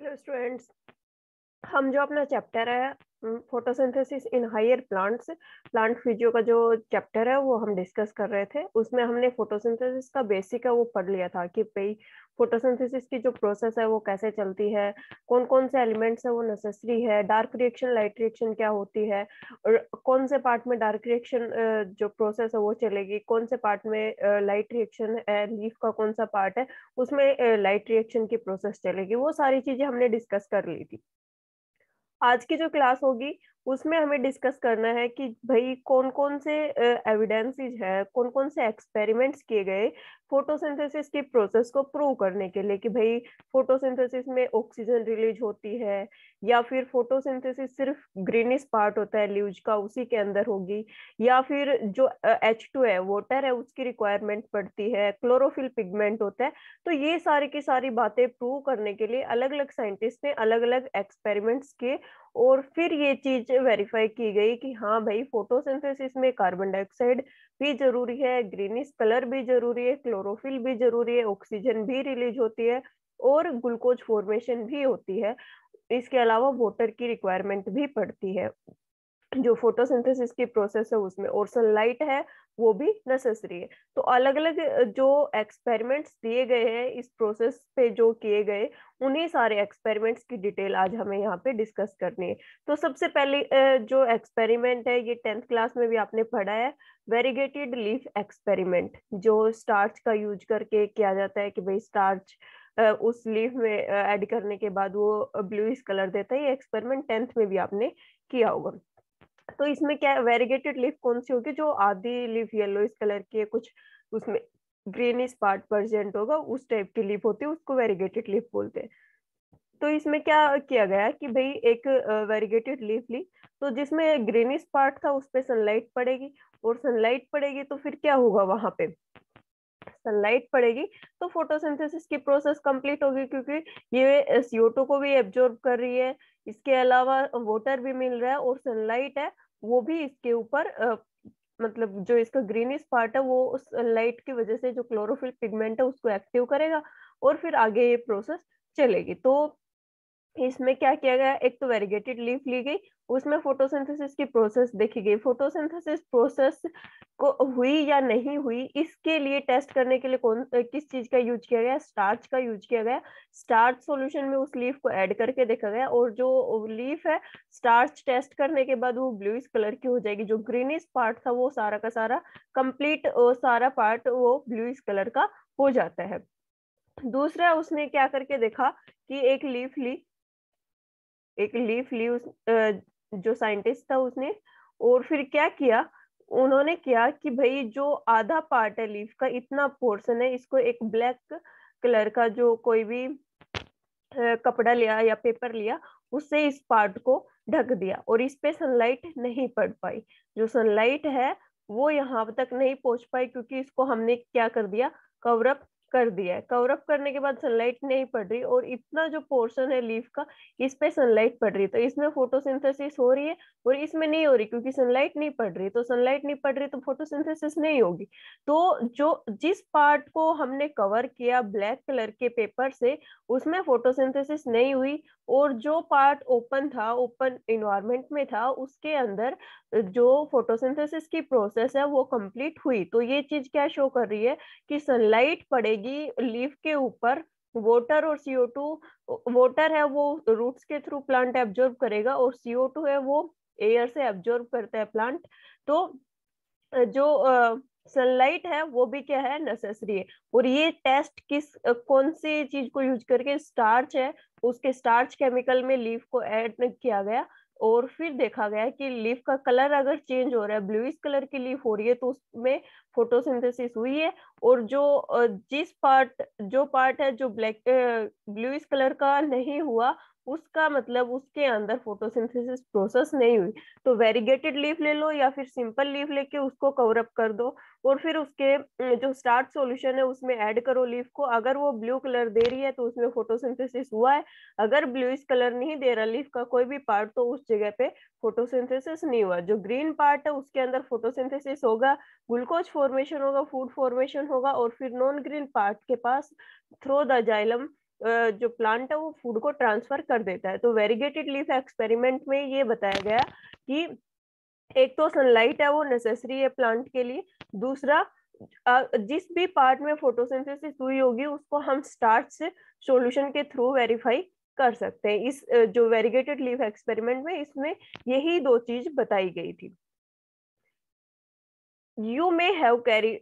Hello students हम जो अपना चैप्टर है photosynthesis in higher plants plant physio का जो चैप्टर है वो हम डिस्कस कर रहे थे उसमें हमने फोटोसिंथेसिस का बेसिक है वो पढ़ लिया था कि भाई फोटोसिंथेसिस की जो प्रोसेस है वो कैसे चलती है कौन कौन से एलिमेंट्स है वो नेसेसरी है डार्क रिएक्शन लाइट रिएक्शन क्या होती है और कौन से पार्ट में डार्क रिएक्शन जो प्रोसेस है वो चलेगी कौन से पार्ट में लाइट रिएक्शन है लीफ का कौन सा पार्ट है उसमें लाइट रिएक्शन की प्रोसेस चलेगी वो सारी चीजें हमने डिस्कस कर ली थी आज की जो क्लास होगी उसमें हमें डिस्कस करना है कि भाई कौन कौन से एविडेंसेज है कौन कौन से एक्सपेरिमेंट्स किए गए फोटोसिंथेसिस के प्रोसेस को प्रूव करने के लिए कि भाई फोटोसिंथेसिस में ऑक्सीजन रिलीज होती है या फिर फोटोसिंथेसिस सिर्फ ग्रीनिश पार्ट होता है ल्यूज का उसी के अंदर होगी या फिर जो एच टू है वाटर है उसकी रिक्वायरमेंट पड़ती है क्लोरोफिल पिगमेंट होता है तो ये सारी की सारी बातें प्रूव करने के लिए अलग अलग साइंटिस्ट ने अलग अलग एक्सपेरिमेंट्स किए और फिर ये चीज वेरीफाई की गई कि हाँ भाई फोटोसिंथेसिस में कार्बन डाइऑक्साइड भी जरूरी है ग्रीनिश कलर भी जरूरी है क्लोरोफिल भी जरूरी है ऑक्सीजन भी रिलीज होती है और ग्लूकोज फॉर्मेशन भी होती है इसके अलावा वाटर की रिक्वायरमेंट भी पड़ती है जो फोटोसिंथेसिस की प्रोसेस है उसमें और सनलाइट है वो भी नेसेसरी है तो अलग अलग जो एक्सपेरिमेंट्स दिए गए हैं इस प्रोसेस पे जो किए गए उन्हीं सारे एक्सपेरिमेंट्स की डिटेल आज हमें यहाँ पे डिस्कस करनी है तो सबसे पहले जो एक्सपेरिमेंट है ये टेंथ क्लास में भी आपने पढ़ा है वेरीगेटेड लीफ एक्सपेरिमेंट जो स्टार्च का यूज करके किया जाता है कि भाई स्टार्च उस लीफ में ऐड करने के बाद वो ब्लूइश कलर देता है ये एक्सपेरिमेंट टेंथ में भी आपने किया होगा तो इसमें क्या वेरिगेटेड लीफ कौन सी होगी जो आधी लीफ येलो इस कलर की है कुछ उसमें ग्रीनिश पार्ट परजेंट होगा उस टाइप की लीफ होती है उसको वेरिगेटेड लीफ बोलते हैं तो इसमें क्या किया गया कि भाई एक वेरिगेटेड लीफ ली तो जिसमें ग्रीनिश पार्ट था उस पर सनलाइट पड़ेगी और सनलाइट पड़ेगी तो फिर क्या होगा वहां पे सनलाइट पड़ेगी तो फोटोसिंथेसिस की प्रोसेस कंप्लीट होगी क्योंकि ये सीओ को भी एब्जॉर्ब कर रही है इसके अलावा वाटर भी मिल रहा है और सनलाइट है वो भी इसके ऊपर मतलब जो इसका ग्रीनिश पार्ट है वो उस लाइट की वजह से जो क्लोरोफिल पिगमेंट है उसको एक्टिव करेगा और फिर आगे ये प्रोसेस चलेगी तो इसमें क्या किया गया एक तो वेरिगेटेड लीफ ली गई उसमें फोटोसिंथेसिस की प्रोसेस देखी गई फोटोसिंथेसिस प्रोसेस को हुई या नहीं हुई इसके लिए टेस्ट करने के लिए कौन किस चीज का यूज किया गया स्टार्च का यूज किया गया स्टार्च सॉल्यूशन में उस लीफ को ऐड करके देखा गया और जो लीफ है स्टार्च टेस्ट करने के बाद वो ब्लूइस कलर की हो जाएगी जो ग्रीनिश पार्ट था वो सारा का सारा कंप्लीट सारा पार्ट वो ब्लूइस कलर का हो जाता है दूसरा उसने क्या करके देखा कि एक लीफ ली एक लीफ ली उस जो साइंटिस्ट था उसने और फिर क्या किया उन्होंने किया कि भाई जो आधा पार्ट है लीफ का इतना पोर्शन है इसको एक ब्लैक कलर का जो कोई भी कपड़ा लिया या पेपर लिया उससे इस पार्ट को ढक दिया और इस पे सनलाइट नहीं पड़ पाई जो सनलाइट है वो यहाँ तक नहीं पहुंच पाई क्योंकि इसको हमने क्या कर दिया कवरअप कर दिया है कवर अप करने के बाद सनलाइट नहीं पड़ रही और इतना जो पोर्शन है लीफ का इस पे सनलाइट पड़ रही तो इसमें फोटोसिंथेसिस हो रही है और इसमें नहीं हो रही क्योंकि सनलाइट नहीं पड़ रही तो सनलाइट नहीं पड़ रही तो फोटोसिंथेसिस नहीं होगी तो जो जिस पार्ट को हमने कवर किया ब्लैक कलर के पेपर से उसमें फोटोसिंथेसिस नहीं हुई और जो पार्ट ओपन था ओपन इन्वायरमेंट में था उसके अंदर जो फोटोसिंथेसिस की प्रोसेस है वो कंप्लीट हुई तो ये चीज क्या शो कर रही है कि सनलाइट पड़ेगी जाएगी लीफ के ऊपर वाटर और सीओ टू वाटर है वो रूट्स के थ्रू प्लांट एब्जॉर्ब करेगा और सीओ टू है वो एयर से एब्जॉर्ब करता है प्लांट तो जो सनलाइट uh, है वो भी क्या है नेसेसरी है और ये टेस्ट किस कौन सी चीज को यूज करके स्टार्च है उसके स्टार्च केमिकल में लीफ को ऐड किया गया और फिर देखा गया कि लीफ का कलर अगर चेंज हो रहा है ब्लूइश कलर की लीफ हो रही है तो उसमें फोटोसिंथेसिस हुई है और जो जिस पार्ट जो पार्ट है जो ब्लैक ब्लूइश कलर का नहीं हुआ उसका मतलब उसके अंदर फोटोसिंथेसिस प्रोसेस नहीं हुई तो वेरीगेटेड लीफ ले लो या फिर सिंपल लीफ लेके उसको कवर अप कर दो और फिर उसके जो स्टार्ट सॉल्यूशन है उसमें ऐड करो लीफ को अगर वो ब्लू कलर दे रही है तो उसमें फोटोसिंथेसिस हुआ है अगर ब्लूइश कलर नहीं दे रहा लीफ का कोई भी पार्ट तो उस जगह पे फोटोसिंथेसिस नहीं हुआ जो ग्रीन पार्ट है उसके अंदर फोटोसिंथेसिस होगा ग्लूकोज फॉर्मेशन होगा फूड फॉर्मेशन होगा और फिर नॉन ग्रीन पार्ट के पास थ्रो द जाइलम जो प्लांट है वो फूड को ट्रांसफर कर देता है तो वेरीगेटेड लीफ एक्सपेरिमेंट में ये बताया गया कि एक तो सनलाइट है वो नेसेसरी है प्लांट के लिए दूसरा जिस भी पार्ट में फोटोसिंथेसिस हुई होगी उसको हम स्टार्ट से सोल्यूशन के थ्रू वेरीफाई कर सकते हैं इस जो वेरीगेटेड लीफ एक्सपेरिमेंट में इसमें यही दो चीज बताई गई थी you may have carry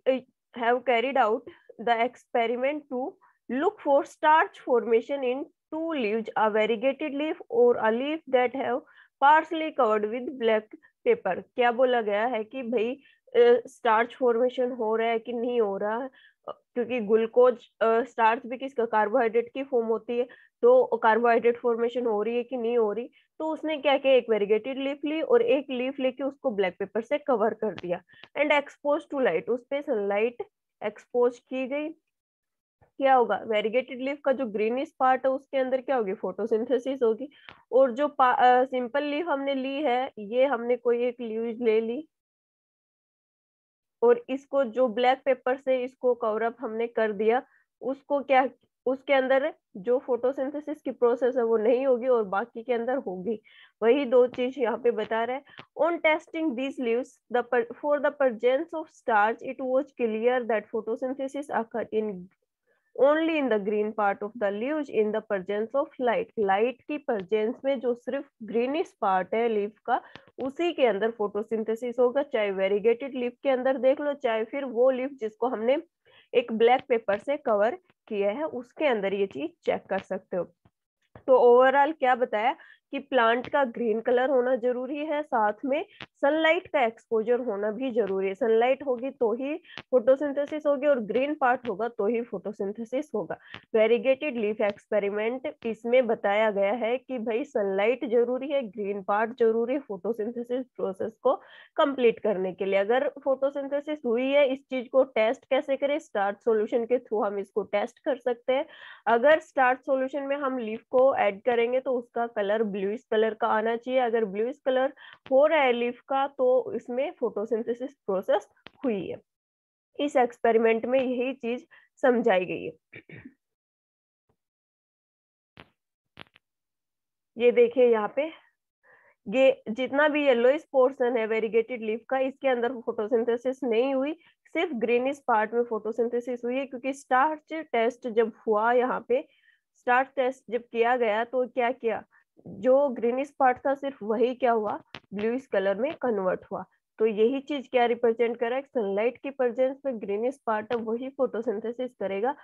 have carried out the experiment to look for starch formation in two leaves a variegated leaf or a leaf that have partially covered with black paper क्या बोला गया है कि भाई स्टार्च uh, फॉर्मेशन हो रहा है कि नहीं हो रहा है क्योंकि ग्लूकोज स्टार्च uh, भी किसका कार्बोहाइड्रेट की फॉर्म होती है तो कार्बोहाइड्रेट फॉर्मेशन हो रही है कि नहीं हो रही तो उसने क्या किया एक वेरीगेटेड लीफ ली और एक लीफ लेके उसको ब्लैक पेपर से कवर कर दिया एंड एक्सपोज टू लाइट उस पर सनलाइट एक्सपोज की गई क्या होगा वेरिगेटेड लीफ का जो ग्रीनिश पार्ट है उसके अंदर क्या होगी फोटोसिंथेसिस होगी और जो सिंपल लीफ हमने ली है ये हमने कोई एक लीव ले ली और इसको जो ब्लैक पेपर से इसको कवर अप हमने कर दिया उसको क्या उसके अंदर जो फोटोसिंथेसिस की प्रोसेस है वो नहीं होगी और बाकी के अंदर होगी वही दो चीज यहाँ पे बता रहे on testing these leaves for the presence of starch it was clear that photosynthesis occur in only in the green part of the leaves in the presence of light. Light ki presence mein jo sirf greenish part hai leaf ka usi ke andar photosynthesis hoga chahe variegated leaf ke andar dekh lo chahe fir wo leaf jisko humne ek black paper se cover kiya hai uske andar ye cheez check kar sakte ho to overall kya bataya कि plant का green colour होना जरूरी है साथ में sunlight का exposure होना भी जरूरी है सनलाइट होगी तो ही फोटोसिंथेसिस होगी और ग्रीन पार्ट होगा तो ही फोटोसिंथेसिस होगा वेरीगेटेड लीफ एक्सपेरिमेंट इसमें बताया गया है कि भाई सनलाइट जरूरी है ग्रीन पार्ट जरूरी है फोटोसिंथेसिस प्रोसेस को कंप्लीट करने के लिए अगर फोटोसिंथेसिस हुई है इस चीज को टेस्ट कैसे करें स्टार्ट सोल्यूशन के थ्रू हम इसको टेस्ट कर सकते हैं अगर स्टार्ट सोल्यूशन में हम लीफ को एड करेंगे तो उसका कलर ब्लूइस कलर का आना चाहिए अगर ब्लूइस कलर हो रहा है लीफ का तो इसमें फोटोसिंथेसिस प्रोसेस हुई है इस एक्सपेरिमेंट में यही चीज समझाई गई है ये देखिए यहाँ पे ये जितना भी येलोइस पोर्शन है वेरीगेटेड लीफ का इसके अंदर फोटोसिंथेसिस नहीं हुई सिर्फ ग्रीनिश पार्ट में फोटोसिंथेसिस हुई है क्योंकि स्टार्च टेस्ट जब हुआ यहाँ पे स्टार्च टेस्ट जब किया गया तो क्या किया जो ग्रीनिश पार्ट था सिर्फ वही क्या हुआ ब्लूइश कलर में कन्वर्ट हुआ तो यही चीज क्या रिप्रेजेंट कर रहा है सनलाइट की प्रेजेंस में ग्रीनिश पार्ट है वही फोटोसिंथेसिस करेगा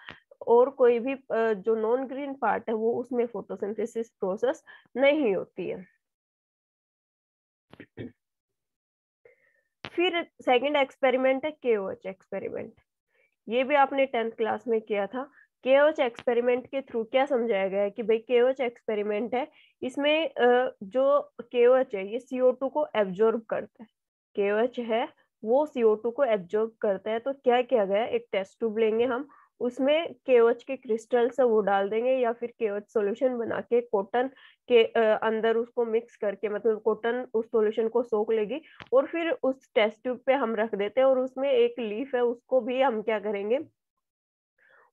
और कोई भी जो नॉन ग्रीन पार्ट है वो उसमें फोटोसिंथेसिस प्रोसेस नहीं होती है फिर सेकंड एक्सपेरिमेंट है के एक्सपेरिमेंट ये भी आपने टेंथ क्लास में किया था केओच एक्सपेरिमेंट के थ्रू क्या समझाया गया है कि भाई केओच एक्सपेरिमेंट है इसमें जो केओच है ये सीओ टू को एब्जॉर्ब करता है केओच है वो सीओ टू को एब्जॉर्ब करता है तो क्या किया गया एक टेस्ट ट्यूब लेंगे हम उसमें केओच के क्रिस्टल से वो डाल देंगे या फिर केओच सॉल्यूशन बना के कॉटन के अंदर उसको मिक्स करके मतलब कॉटन उस सॉल्यूशन को सोख लेगी और फिर उस टेस्ट ट्यूब पे हम रख देते हैं और उसमें एक लीफ है उसको भी हम क्या करेंगे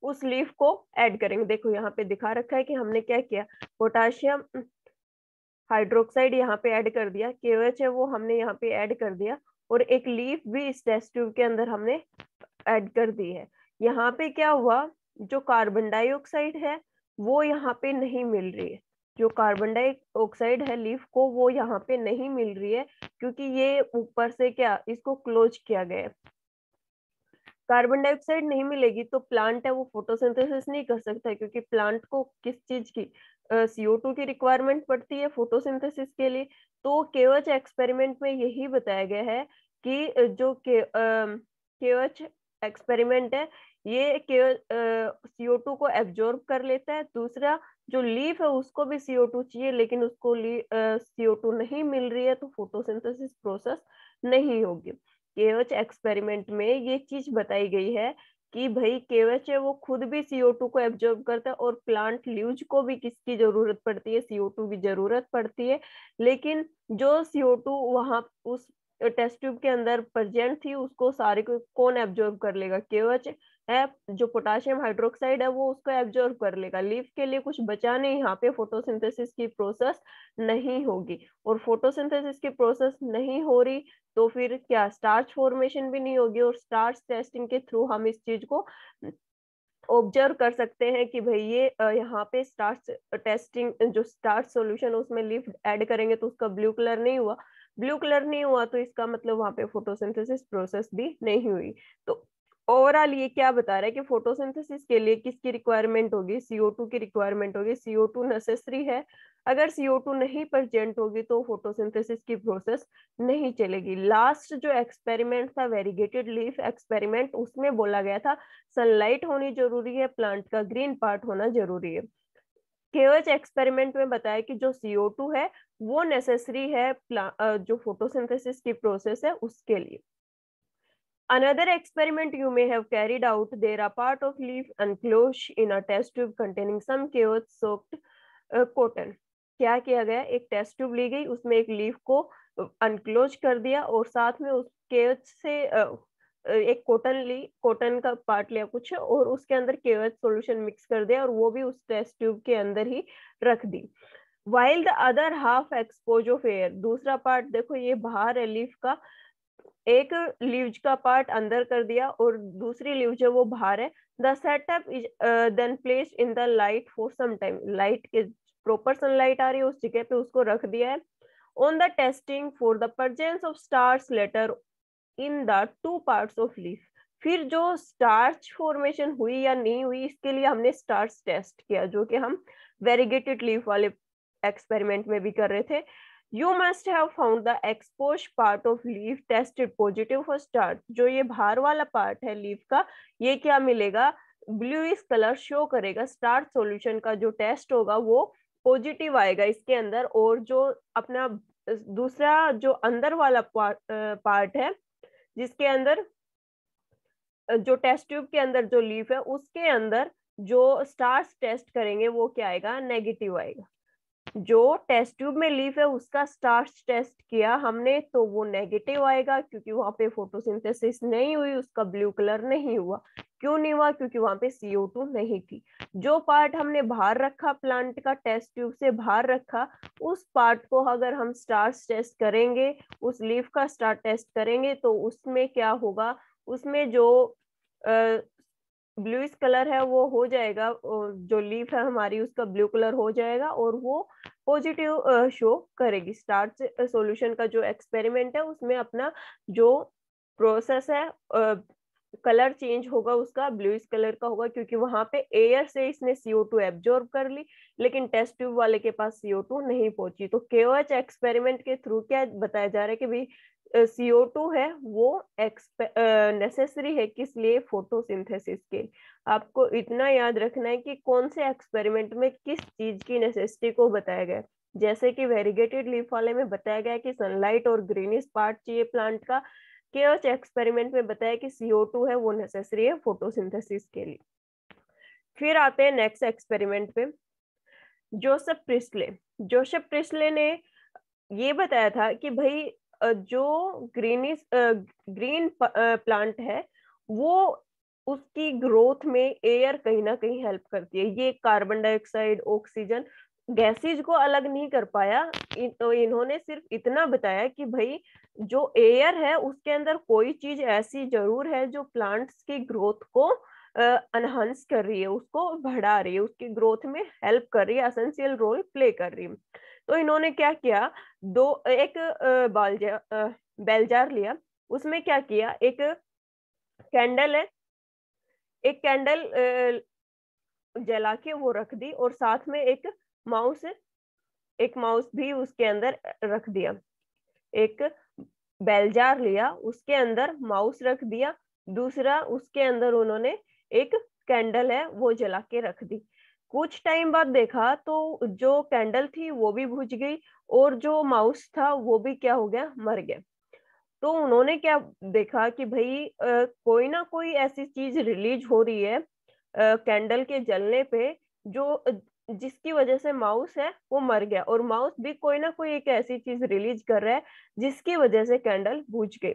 उस लीफ को ऐड करेंगे देखो यहाँ पे दिखा रखा है कि हमने क्या किया पोटाशियम हाइड्रोक्साइड हम्म, यहाँ पे ऐड कर दिया के है वो हमने यहाँ पे ऐड कर दिया और एक लीफ भी इस टेस्ट ट्यूब के अंदर हमने ऐड कर दी है यहाँ पे क्या हुआ जो कार्बन डाइऑक्साइड है वो यहाँ पे नहीं मिल रही है जो कार्बन डाइऑक्साइड है लीफ को वो यहाँ पे नहीं मिल रही है क्योंकि ये ऊपर से क्या इसको क्लोज किया गया है कार्बन डाइऑक्साइड नहीं मिलेगी तो प्लांट है वो फोटोसिंथेसिस नहीं कर सकता क्योंकि प्लांट को किस चीज की सीओ uh, टू की रिक्वायरमेंट पड़ती है फोटोसिंथेसिस के लिए तो केवच एक्सपेरिमेंट में यही बताया गया है कि जो के केवच एक्सपेरिमेंट है ये सीओ टू को एब्जॉर्ब कर लेता है दूसरा जो लीफ है उसको भी सीओ टू चाहिए लेकिन उसको सीओ टू नहीं मिल रही है तो फोटोसिंथेसिस प्रोसेस नहीं होगी केवच एक्सपेरिमेंट में ये चीज बताई गई है कि भाई केवच है वो खुद भी सीओ टू को एब्जॉर्ब करता है और प्लांट ल्यूज को भी किसकी जरूरत पड़ती है सीओ टू की जरूरत पड़ती है लेकिन जो सीओ टू वहां उस टेस्ट ट्यूब के अंदर प्रेजेंट थी उसको सारे को कौन एब्जॉर्ब कर लेगा केवच है जो पोटाशियम हाइड्रोक्साइड है वो उसको एब्जॉर्व कर लेगा लीफ के लिए कुछ बचा नहीं यहाँ पे फोटोसिंथेसिस की प्रोसेस नहीं होगी और फोटोसिंथेसिस की प्रोसेस नहीं हो रही तो फिर क्या स्टार्च फॉर्मेशन भी नहीं होगी और स्टार्च टेस्टिंग के थ्रू हम इस चीज को ऑब्जर्व कर सकते हैं कि भाई ये यहाँ पे स्टार्च टेस्टिंग जो स्टार्च सॉल्यूशन उसमें लीफ ऐड करेंगे तो उसका ब्लू कलर नहीं हुआ ब्लू कलर नहीं हुआ तो इसका मतलब वहां पे फोटोसिंथेसिस प्रोसेस भी नहीं हुई तो ओवरऑल ये क्या बता रहा है कि फोटोसिंथेसिस के लिए किसकी रिक्वायरमेंट होगी सीओ टू की रिक्वायरमेंट होगी सीओ टू नेसेसरी है अगर सीओ टू नहीं प्रजेंट होगी तो फोटोसिंथेसिस की प्रोसेस नहीं चलेगी लास्ट जो एक्सपेरिमेंट था वेरीगेटेड लीफ एक्सपेरिमेंट उसमें बोला गया था सनलाइट होनी जरूरी है प्लांट का ग्रीन पार्ट होना जरूरी है केवच एक्सपेरिमेंट में बताया कि जो सीओ टू है वो नेसेसरी है जो फोटोसिंथेसिस की प्रोसेस है उसके लिए Another experiment you may have carried out, there are part of leaf enclosed in a test tube containing some chaos soaked uh, cotton. क्या किया गया एक टेस्ट ट्यूब ली गई उसमें एक लीफ को अनक्लोज uh, कर दिया और साथ में उस केवच से uh, uh, एक कॉटन ली कॉटन का पार्ट लिया कुछ और उसके अंदर केवच सॉल्यूशन मिक्स कर दिया और वो भी उस टेस्ट ट्यूब के अंदर ही रख दी while other half expose of air दूसरा पार्ट देखो ये बाहर है लीफ का एक लीव्ज का पार्ट अंदर कर दिया और दूसरी लीव्ज जो वो बाहर है the setup is then place in the light for some time light के प्रॉपर सनलाइट आ रही है उस जगह पे उसको रख दिया है on the testing for the presence of starch later in the two parts of leaf फिर जो स्टार्च फॉर्मेशन हुई या नहीं हुई इसके लिए हमने स्टार्च टेस्ट किया जो कि हम वेरीगेटेड लीफ वाले एक्सपेरिमेंट में भी कर रहे थे you must have found the expose part of leaf tested positive for starch जो ये बाहर वाला पार्ट है लीव का ये क्या मिलेगा इस कलर शो करेगा स्टार्ट सॉल्यूशन का जो टेस्ट होगा वो पॉजिटिव आएगा इसके अंदर और जो अपना दूसरा जो अंदर वाला पार्ट है जिसके अंदर जो टेस्ट ट्यूब के अंदर जो लीफ है उसके अंदर जो स्टार्स टेस्ट करेंगे वो क्या आएगा नेगेटिव आएगा जो टेस्ट ट्यूब में लीफ है उसका स्टार्च टेस्ट किया हमने तो वो नेगेटिव आएगा क्योंकि वहां पे फोटोसिंथेसिस नहीं हुई उसका ब्लू कलर नहीं हुआ क्यों नहीं हुआ क्योंकि वहां पे सीओ टू नहीं थी जो पार्ट हमने बाहर रखा प्लांट का टेस्ट ट्यूब से बाहर रखा उस पार्ट को अगर हम स्टार्च टेस्ट करेंगे उस लीफ का स्टार टेस्ट करेंगे तो उसमें क्या होगा उसमें जो ब्लूइश कलर है वो हो जाएगा जो लीफ है हमारी उसका ब्लू कलर हो जाएगा और वो पॉजिटिव शो करेगी स्टार्ट सॉल्यूशन का जो एक्सपेरिमेंट है उसमें अपना जो प्रोसेस है कलर चेंज होगा उसका ब्लूइश कलर का होगा क्योंकि वहां पे एयर से इसने सीओ टू एब्जॉर्ब कर ली लेकिन टेस्ट ट्यूब वाले के पास सीओ टू नहीं पहुंची तो के एक्सपेरिमेंट के थ्रू क्या बताया जा रहा है कि भाई सीओ टू है वो नेसेसरी है किस लिए फोटोसिंथेसिस के आपको इतना याद रखना है कि कौन से एक्सपेरिमेंट में किस चीज की नेसेसिटी को बताया गया जैसे कि वेरिगेटेड लीफ वाले में बताया गया कि सनलाइट और ग्रीनिश पार्ट चाहिए प्लांट का केयर्स एक्सपेरिमेंट में बताया कि सीओ टू है वो नेसेसरी है फोटोसिंथेसिस के लिए फिर आते हैं नेक्स्ट एक्सपेरिमेंट पे जोसेफ प्रिस्ले जोसेफ प्रिस्ले ने ये बताया था कि भाई जो ग्रीनिस ग्रीन प्लांट है वो उसकी ग्रोथ में एयर कहीं ना कहीं हेल्प करती है ये कार्बन डाइऑक्साइड ऑक्सीजन गैसेज को अलग नहीं कर पाया तो इन्होंने सिर्फ इतना बताया कि भाई जो एयर है उसके अंदर कोई चीज ऐसी जरूर है जो प्लांट्स की ग्रोथ को अनहंस कर रही है उसको बढ़ा रही है उसकी ग्रोथ में हेल्प कर रही है असेंशियल रोल प्ले कर रही है तो इन्होंने क्या किया दो एक बालजा बेलजार लिया उसमें क्या किया एक कैंडल है एक कैंडल जला के वो रख दी और साथ में एक माउस एक माउस भी उसके अंदर रख दिया एक बेलजार लिया उसके अंदर माउस रख दिया दूसरा उसके अंदर उन्होंने एक कैंडल है वो जला के रख दी कुछ टाइम बाद देखा तो जो कैंडल थी वो भी भूज गई और जो माउस था वो भी क्या हो गया मर गया तो उन्होंने क्या देखा कि भाई आ, कोई ना कोई ऐसी चीज रिलीज हो रही है आ, कैंडल के जलने पे जो जिसकी वजह से माउस है वो मर गया और माउस भी कोई ना कोई एक ऐसी चीज रिलीज कर रहा है जिसकी वजह से कैंडल बुझ गई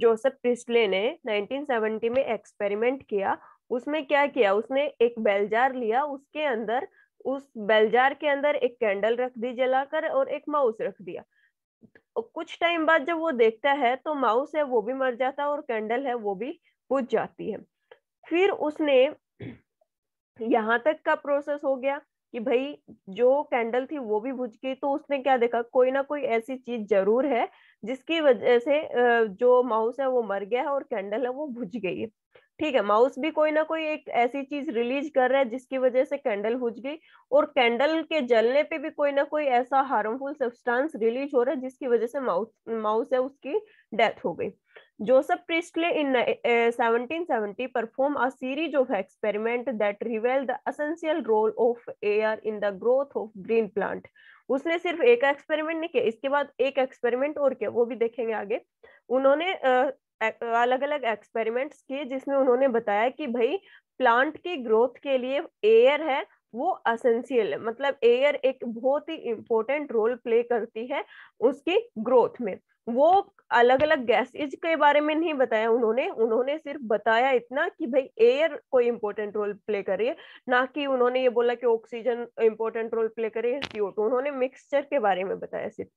जोसेफ प्रिस्ले ने 1970 में एक्सपेरिमेंट किया उसमें क्या किया उसने एक बेलजार लिया उसके अंदर उस बेलजार के अंदर एक कैंडल रख दी जलाकर और एक माउस रख दिया कुछ टाइम बाद जब वो देखता है तो माउस है वो भी मर जाता है और कैंडल है वो भी बुझ जाती है फिर उसने यहाँ तक का प्रोसेस हो गया कि भाई जो कैंडल थी वो भी बुझ गई तो उसने क्या देखा कोई ना कोई ऐसी चीज जरूर है जिसकी वजह से जो माउस है वो मर गया है और कैंडल है वो बुझ गई है ठीक है माउस भी कोई ना कोई एक ऐसी चीज रिलीज कर रहा है जिसकी वजह से कैंडल हुज गई और कैंडल के जलने पे भी कोई ना कोई ऐसा हार्मफुल सब्सटेंस रिलीज हो रहा है जिसकी वजह से माउस माउस है उसकी डेथ हो गई Joseph Priestley in 1770 perform a series of experiment that reveal the essential role of air in the growth of green plant उसने सिर्फ एक एक्सपेरिमेंट नहीं किया इसके बाद एक एक्सपेरिमेंट और किया वो भी देखेंगे आगे उन्होंने अलग अलग एक्सपेरिमेंट्स किए जिसमें उन्होंने बताया कि भाई प्लांट की ग्रोथ के लिए एयर है वो असेंशियल है मतलब एयर एक बहुत ही इम्पोर्टेंट रोल प्ले करती है उसकी ग्रोथ में वो अलग अलग गैसेज के बारे में नहीं बताया उन्होंने उन्होंने सिर्फ बताया इतना कि भाई एयर कोई इम्पोर्टेंट रोल प्ले कर रही है ना कि उन्होंने ये बोला कि ऑक्सीजन इम्पोर्टेंट रोल प्ले करे सीओ टू उन्होंने मिक्सचर के बारे में बताया सिर्फ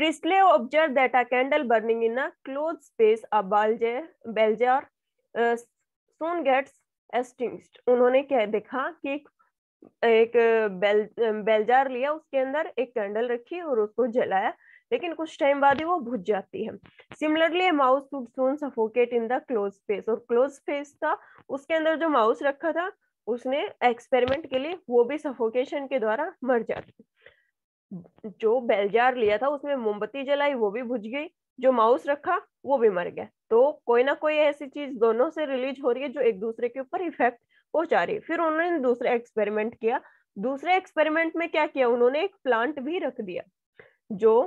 Priestley observed that a candle burning in a closed space, a bell jar, uh, soon gets extinguished. उन्होंने क्या देखा कि एक एक बेल बेलजार um, लिया उसके अंदर एक कैंडल रखी और उसको जलाया लेकिन कुछ टाइम बाद ही वो बुझ जाती है similarly mouse would soon suffocate in the close space और क्लोज स्पेस था उसके अंदर जो माउस रखा था उसने एक्सपेरिमेंट के लिए वो भी सफोकेशन के द्वारा मर जाती जो बेलजार लिया था उसमें मोमबत्ती जलाई वो भी बुझ गई जो माउस रखा वो भी मर गया तो कोई ना कोई ऐसी चीज दोनों से रिलीज हो रही है जो एक दूसरे के ऊपर इफेक्ट पहुंचा रही है फिर उन्होंने दूसरा एक्सपेरिमेंट किया दूसरे एक्सपेरिमेंट में क्या किया उन्होंने एक प्लांट भी रख दिया जो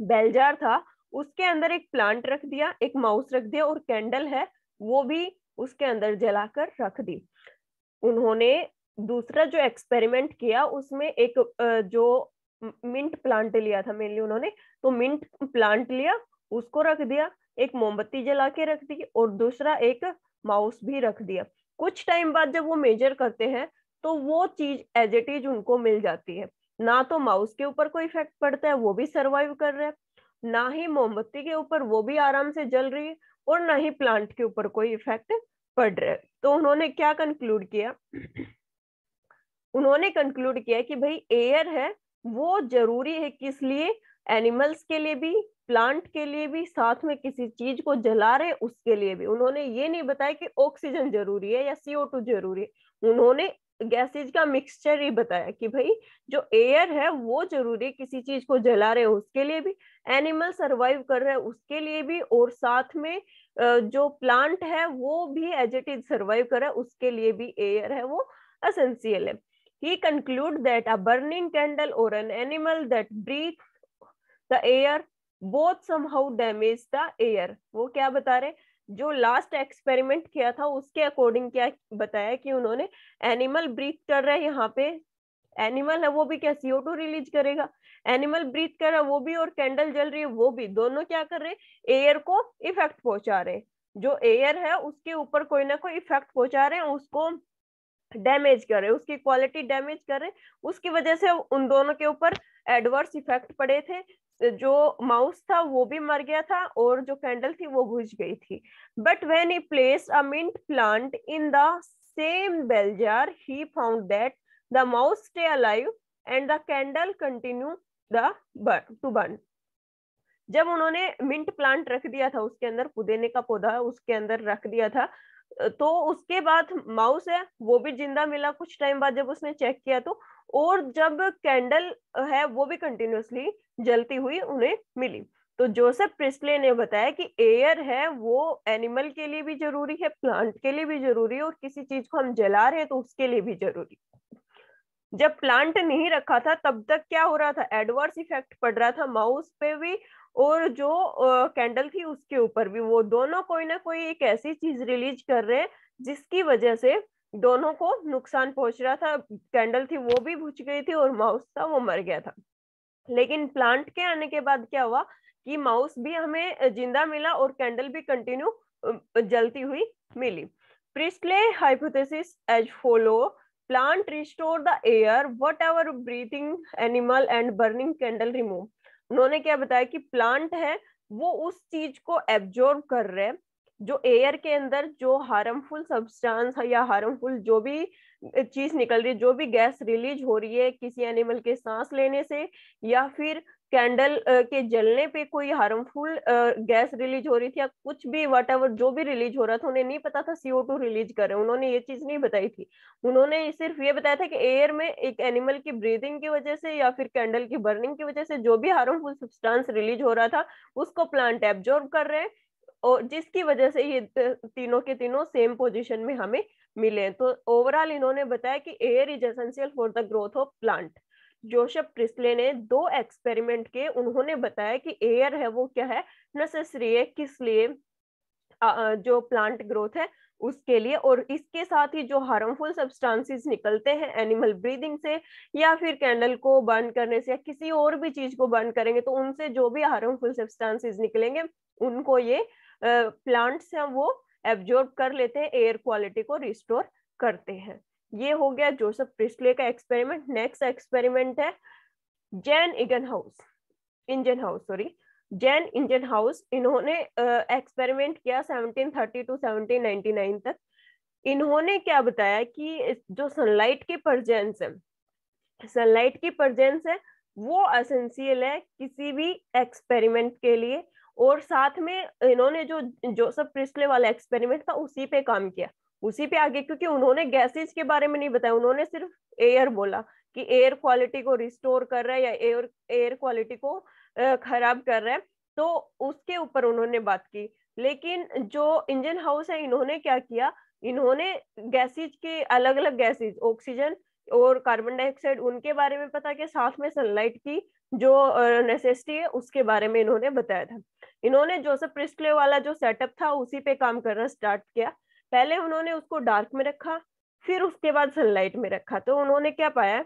बेलजार था उसके अंदर एक प्लांट रख दिया एक माउस रख दिया और कैंडल है वो भी उसके अंदर जलाकर रख दी उन्होंने दूसरा जो एक्सपेरिमेंट किया उसमें एक जो मिंट प्लांट लिया था मेनली उन्होंने तो मिंट प्लांट लिया उसको रख दिया एक मोमबत्ती जला के रख दी और दूसरा एक माउस भी रख दिया कुछ टाइम बाद जब वो मेजर करते हैं तो वो चीज एज इट इज उनको मिल जाती है ना तो माउस के ऊपर कोई इफेक्ट पड़ता है वो भी सरवाइव कर रहा है ना ही मोमबत्ती के ऊपर वो भी आराम से जल रही है और ना ही प्लांट के ऊपर कोई इफेक्ट पड़ रहा है तो उन्होंने क्या कंक्लूड किया उन्होंने कंक्लूड किया कि भाई एयर है वो जरूरी है किस लिए एनिमल्स के लिए भी प्लांट के लिए भी साथ में किसी चीज को जला रहे उसके लिए भी उन्होंने ये नहीं बताया कि ऑक्सीजन जरूरी है या सीओ टू जरूरी है उन्होंने गैसेज का मिक्सचर ही बताया कि भाई जो एयर है वो जरूरी है किसी चीज को जला रहे उसके लिए भी एनिमल सर्वाइव कर रहे हैं उसके लिए भी और साथ में जो प्लांट है वो भी एज इज सर्वाइव कर रहा है उसके लिए भी एयर है वो असेंशियल है He conclude that a burning candle or an animal that breathes the air both somehow damage the air. wo kya bata rahe जो लास्ट एक्सपेरिमेंट किया था उसके अकॉर्डिंग क्या बताया कि उन्होंने एनिमल ब्रीथ कर रहा है यहाँ पे एनिमल है वो भी क्या सीओ टू रिलीज करेगा एनिमल ब्रीथ कर रहा है वो भी और कैंडल जल रही है वो भी दोनों क्या कर रहे एयर को इफेक्ट पहुंचा रहे जो एयर है उसके ऊपर कोई ना कोई इफेक्ट पहुंचा रहे हैं उसको डैमेज करे उसकी क्वालिटी डैमेज करे उसकी वजह से उन दोनों के ऊपर एडवर्स इफेक्ट पड़े थे जो माउस था वो भी मर गया था और जो कैंडल थी वो घुस गई थी but when he place a mint plant in the same bell jar he found that the mouse stay alive and the candle continue the burn to जब उन्होंने मिंट प्लांट रख दिया था उसके अंदर पुदेने का पौधा उसके अंदर रख दिया था तो उसके बाद माउस है वो भी जिंदा मिला कुछ टाइम बाद जब उसने चेक किया तो और जब कैंडल है वो भी कंटिन्यूसली जलती हुई उन्हें मिली तो जोसेफ प्रिस्ले ने बताया कि एयर है वो एनिमल के लिए भी जरूरी है प्लांट के लिए भी जरूरी है और किसी चीज को हम जला रहे हैं तो उसके लिए भी जरूरी जब प्लांट नहीं रखा था तब तक क्या हो रहा था एडवर्स इफेक्ट पड़ रहा था माउस पे भी और जो कैंडल थी उसके ऊपर भी वो दोनों कोई ना कोई एक ऐसी चीज रिलीज कर रहे हैं जिसकी वजह से दोनों को नुकसान पहुंच रहा था कैंडल थी वो भी बुझ गई थी और माउस था वो मर गया था लेकिन प्लांट के आने के बाद क्या हुआ कि माउस भी हमें जिंदा मिला और कैंडल भी कंटिन्यू जलती हुई मिली Priestley hypothesis as follow restore the air whatever breathing animal and burning candle remove उन्होंने क्या बताया कि प्लांट है वो उस चीज को एब्जॉर्ब कर रहे हैं जो एयर के अंदर जो हार्मफुल सब्सटेंस या हार्मफुल जो भी चीज निकल रही है जो भी गैस रिलीज हो रही है किसी एनिमल के सांस लेने से या फिर कैंडल के जलने पे कोई हार्मफुल गैस रिलीज हो रही थी या कुछ भी वट जो भी रिलीज हो रहा था उन्हें नहीं पता था सीओ टू रिलीज कर रहे उन्होंने ये चीज नहीं बताई थी उन्होंने सिर्फ ये बताया था कि एयर में एक एनिमल की ब्रीदिंग की वजह से या फिर कैंडल की बर्निंग की वजह से जो भी हार्मफुल सब्सटेंस रिलीज हो रहा था उसको प्लांट एब्जॉर्ब कर रहे हैं और जिसकी वजह से ये तीनों के तीनों सेम पोजीशन में हमें मिले तो ओवरऑल इन्होंने बताया कि air is essential for the growth of plant Joseph Priestley ने दो एक्सपेरिमेंट के उन्होंने बताया कि एयर है वो क्या है नेसेसरी है किस लिए जो प्लांट ग्रोथ है उसके लिए और इसके साथ ही जो हार्मफुल सब्सटेंसेस निकलते हैं एनिमल ब्रीदिंग से या फिर कैंडल को बर्न करने से या किसी और भी चीज को बर्न करेंगे तो उनसे जो भी हार्मफुल सब्सटेंसेस निकलेंगे उनको ये प्लांट्स हैं वो एब्जॉर्ब कर लेते हैं एयर क्वालिटी को रिस्टोर करते हैं ये हो गया जोसेफ प्रिस्ले का एक्सपेरिमेंट नेक्स्ट एक्सपेरिमेंट है Jan Ingenhousz Ingenhousz sorry Jan Ingenhousz इन्होंने एक्सपेरिमेंट uh, किया 1730 टू 1799 तक इन्होंने क्या बताया कि जो सनलाइट की प्रजेंस है सनलाइट की प्रजेंस है वो असेंशियल है किसी भी एक्सपेरिमेंट के लिए और साथ में इन्होंने जो जोसफ प्रिस्ले वाला एक्सपेरिमेंट था उसी पे काम किया उसी पे आगे क्योंकि उन्होंने गैसेज के बारे में नहीं बताया उन्होंने सिर्फ एयर बोला कि एयर क्वालिटी को रिस्टोर कर रहा है या एयर एयर क्वालिटी को खराब कर रहा है तो उसके ऊपर उन्होंने बात की लेकिन जो इंजन हाउस है इन्होंने क्या किया इन्होंने गैसेज के अलग अलग गैसेज ऑक्सीजन और कार्बन डाइऑक्साइड उनके बारे में पता किया साथ में सनलाइट की जो नेसेसिटी है उसके बारे में इन्होंने बताया था इन्होंने जोसेफ प्रिस्कले वाला जो सेटअप था उसी पे काम करना स्टार्ट किया पहले उन्होंने उसको डार्क में रखा फिर उसके बाद सनलाइट में रखा तो उन्होंने क्या पाया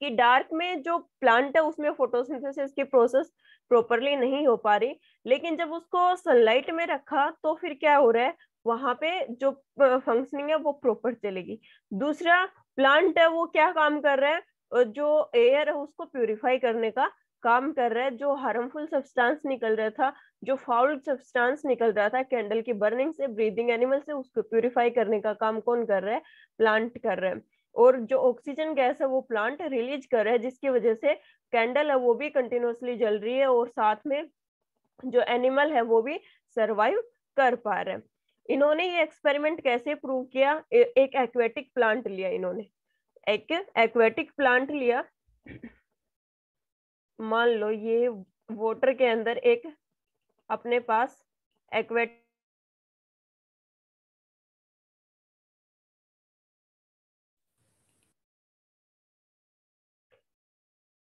कि डार्क में जो प्लांट है उसमें फोटोसिंथेसिस की प्रोसेस प्रॉपरली नहीं हो पा रही लेकिन जब उसको सनलाइट में रखा तो फिर क्या हो रहा है वहां पे जो फंक्शनिंग है वो प्रॉपर चलेगी दूसरा प्लांट है वो क्या काम कर रहा है जो एयर है उसको प्यूरिफाई करने का काम कर रहा है जो हार्मफुल सब्सटेंस निकल रहा था जो फाउल सब्सटेंस निकल रहा था कैंडल की बर्निंग से ब्रीदिंग एनिमल से उसको प्यूरिफाई करने का काम कौन कर रहा है प्लांट कर रहा है और जो ऑक्सीजन गैस है वो प्लांट रिलीज कर रहा है जिसकी वजह से कैंडल है वो भी कंटिन्यूसली जल रही है और साथ में जो एनिमल है वो भी सरवाइव कर पा रहे हैं इन्होंने ये एक्सपेरिमेंट कैसे प्रूव किया ए, एक एक्वेटिक प्लांट लिया इन्होंने एक एक्वेटिक प्लांट लिया मान लो ये वोटर के अंदर एक अपने पास एक्वेट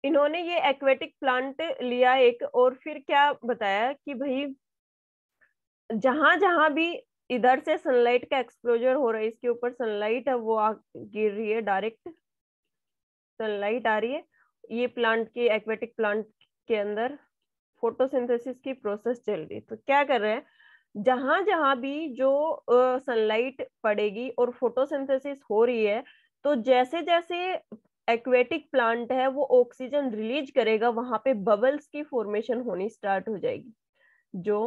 इन्होंने ये एक्वेटिक प्लांट लिया एक और फिर क्या बताया कि भाई जहां जहां भी इधर से सनलाइट का एक्सप्लोजर हो रहा है इसके ऊपर सनलाइट है वो आ गिर रही है डायरेक्ट सनलाइट आ रही है ये प्लांट के एक्वेटिक प्लांट के अंदर फोटोसिंथेसिस की प्रोसेस चल रही तो क्या कर रहे हैं जहां जहां भी जो सनलाइट uh, पड़ेगी और फोटोसिंथेसिस हो रही है तो जैसे जैसे एक्वेटिक प्लांट है वो ऑक्सीजन रिलीज करेगा वहां पे बबल्स की फॉर्मेशन होनी स्टार्ट हो जाएगी जो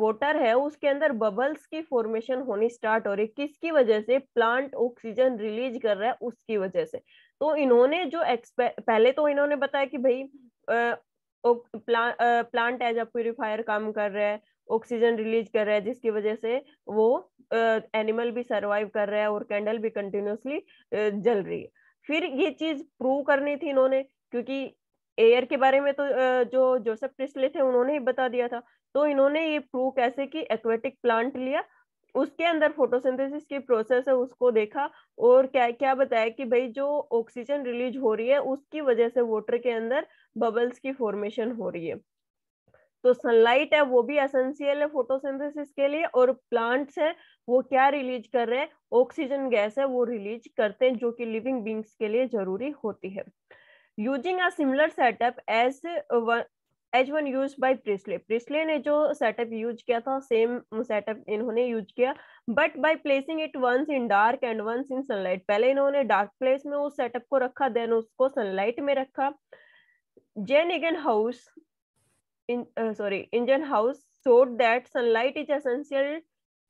वाटर है उसके अंदर बबल्स की फॉर्मेशन होनी स्टार्ट हो रही है किसकी वजह से प्लांट ऑक्सीजन रिलीज कर रहा है उसकी वजह से तो इन्होंने जो पहले तो इन्होंने बताया कि भाई प्लांट एज अ प्यूरिफायर काम कर रहा है ऑक्सीजन रिलीज कर रहा है जिसकी वजह से वो एनिमल भी सरवाइव कर रहा है और कैंडल भी कंटिन्यूसली जल रही है फिर ये चीज प्रूव करनी थी इन्होंने क्योंकि एयर के बारे में तो जो जोसेफ प्रिस्ले थे उन्होंने ही बता दिया था तो इन्होंने ये प्रूव कैसे कि एक्वेटिक प्लांट लिया उसके अंदर फोटोसिंथेसिस की प्रोसेस है उसको देखा और क्या क्या बताया कि भाई जो ऑक्सीजन रिलीज हो रही है उसकी वजह से वाटर के अंदर बबल्स की फॉर्मेशन हो रही है तो सनलाइट है वो भी एसेंशियल है फोटोसिंथेसिस के लिए और प्लांट्स है वो क्या रिलीज कर रहे हैं ऑक्सीजन गैस है वो रिलीज करते हैं जो कि लिविंग बींग्स के लिए जरूरी होती है using a similar setup as H one use by Priestley Priestley ने जो सेटअप यूज किया था सेम सेटअप इन्होंने यूज किया but by placing it once in dark and once in sunlight पहले इन्होंने डार्क प्लेस में उस सेटअप को रखा देन उसको सनलाइट में रखा Jan Ingenhousz sorry Ingenhousz so that sunlight is essential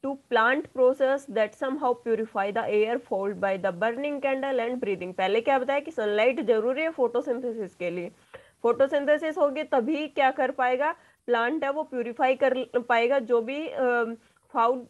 to plant process that somehow purify the air fouled by the burning candle and breathing पहले क्या बताया कि सनलाइट जरूरी है फोटोसिंथेसिस के लिए फोटोसिंथेसिस होगी तभी क्या कर पाएगा प्लांट है वो प्यूरिफाई कर पाएगा जो भी फाउड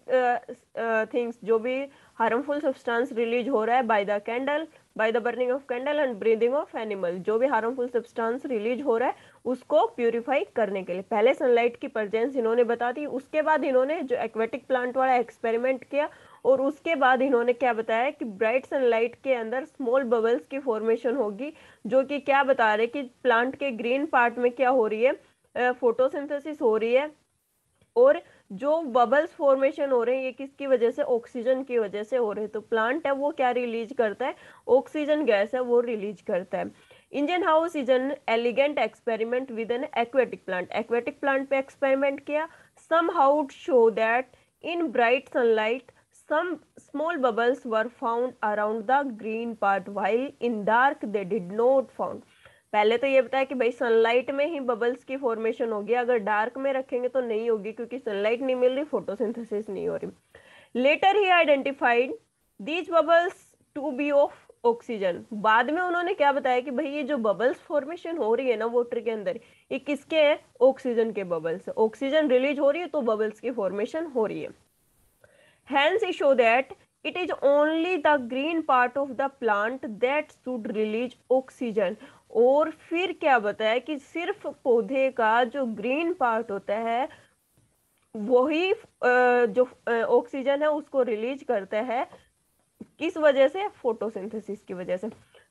थिंग्स जो भी हार्मफुल सब्सटेंस रिलीज हो रहा है by the candle by the burning of candle and breathing of animal जो भी हार्मफुल सब्सटेंस रिलीज हो रहा है उसको प्यूरिफाई करने के लिए पहले सनलाइट की परजेंस इन्होंने बता दी उसके बाद इन्होंने जो एक्वेटिक प्लांट वाला एक्सपेरिमेंट किया और उसके बाद इन्होंने क्या बताया कि ब्राइट सनलाइट के अंदर स्मॉल बबल्स की फॉर्मेशन होगी जो कि क्या बता रहे कि प्लांट के ग्रीन पार्ट में क्या हो रही है फोटोसिंथेसिस हो रही है और जो बबल्स फॉर्मेशन हो रहे हैं ये किसकी वजह से ऑक्सीजन की वजह से हो रहे हैं तो प्लांट है वो क्या रिलीज करता है ऑक्सीजन गैस है वो रिलीज करता है Ingenhousz is an elegant experiment with an aquatic plant aquatic plant पे एक्सपेरिमेंट किया somehow show that in bright sunlight Some small bubbles were found around the green part while in dark they did not found. पहले तो ये बताया कि भाई sunlight में ही bubbles की फॉर्मेशन होगी अगर डार्क में रखेंगे तो नहीं होगी क्योंकि सनलाइट नहीं मिल रही फोटोसिंथेसिस नहीं हो रही लेटर ही identified these bubbles to be of oxygen बाद में उन्होंने क्या बताया कि भाई ये जो बबल्स फॉर्मेशन हो रही है ना वोटर के अंदर ये किसके है ऑक्सीजन के बबल्स ऑक्सीजन रिलीज हो रही है तो बबल्स की फॉर्मेशन हो रही है hence show that it is only the green part of the plant that should release oxygen और फिर क्या बताया कि सिर्फ पौधे का जो ग्रीन पार्ट होता है वही जो ऑक्सीजन है उसको रिलीज करता है किस वजह से फोटोसिंथेसिस की वजह से